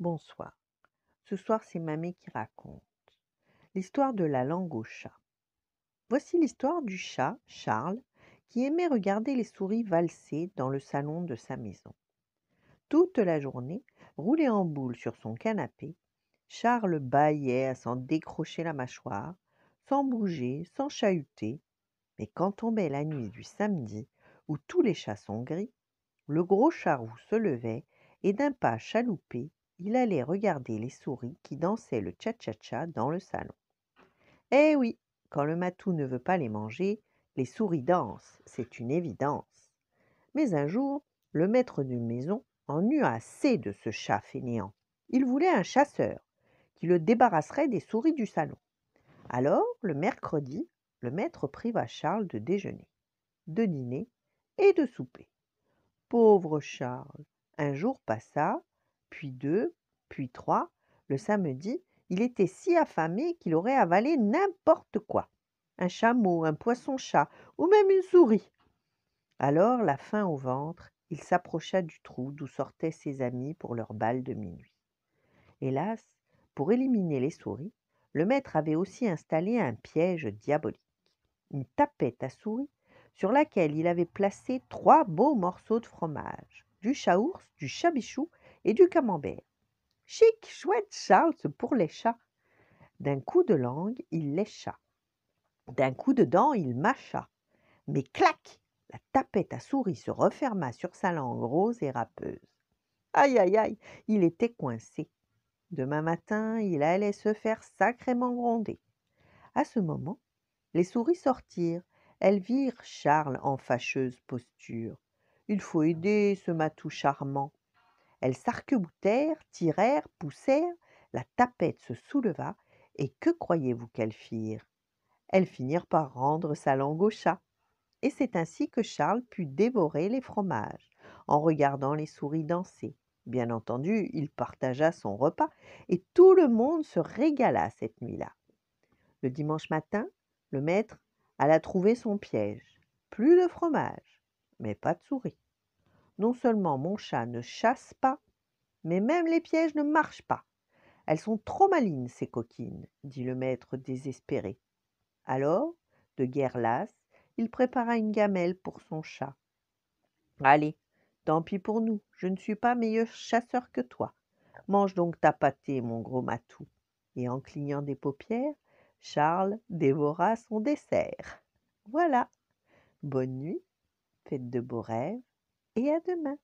Bonsoir. Ce soir, c'est Mamie qui raconte l'histoire de la langue au chat. Voici l'histoire du chat, Charles, qui aimait regarder les souris valser dans le salon de sa maison. Toute la journée, roulé en boule sur son canapé, Charles bâillait à s'en décrocher la mâchoire, sans bouger, sans chahuter. Mais quand tombait la nuit du samedi, où tous les chats sont gris, le gros charroux se levait et d'un pas chaloupé, il allait regarder les souris qui dansaient le tcha cha cha dans le salon. Eh oui, quand le matou ne veut pas les manger, les souris dansent, c'est une évidence. Mais un jour, le maître d'une maison en eut assez de ce chat fainéant. Il voulait un chasseur qui le débarrasserait des souris du salon. Alors, le mercredi, le maître priva Charles de déjeuner, de dîner et de souper. Pauvre Charles, un jour passa puis deux, puis trois. Le samedi, il était si affamé qu'il aurait avalé n'importe quoi. Un chameau, un poisson-chat, ou même une souris. Alors, la faim au ventre, il s'approcha du trou d'où sortaient ses amis pour leur bal de minuit. Hélas, pour éliminer les souris, le maître avait aussi installé un piège diabolique, une tapette à souris sur laquelle il avait placé trois beaux morceaux de fromage, du chat du chat et du camembert. Chic, chouette, Charles pour les chats. » D'un coup de langue, il lécha. D'un coup de dent, il mâcha. Mais clac La tapette à souris se referma sur sa langue rose et râpeuse. Aïe, aïe, aïe Il était coincé. Demain matin, il allait se faire sacrément gronder. À ce moment, les souris sortirent. Elles virent Charles en fâcheuse posture. Il faut aider ce matou charmant. Elles s'arqueboutèrent, tirèrent, poussèrent, la tapette se souleva, et que croyez-vous qu'elles firent Elles finirent par rendre sa langue au chat. Et c'est ainsi que Charles put dévorer les fromages, en regardant les souris danser. Bien entendu, il partagea son repas, et tout le monde se régala cette nuit-là. Le dimanche matin, le maître alla trouver son piège. Plus de fromages, mais pas de souris. Non seulement mon chat ne chasse pas, mais même les pièges ne marchent pas. Elles sont trop malines, ces coquines, dit le maître désespéré. Alors, de guerre lasse, il prépara une gamelle pour son chat. Allez, tant pis pour nous, je ne suis pas meilleur chasseur que toi. Mange donc ta pâtée, mon gros matou. Et en clignant des paupières, Charles dévora son dessert. Voilà. Bonne nuit, faites de beaux rêves, ėdėme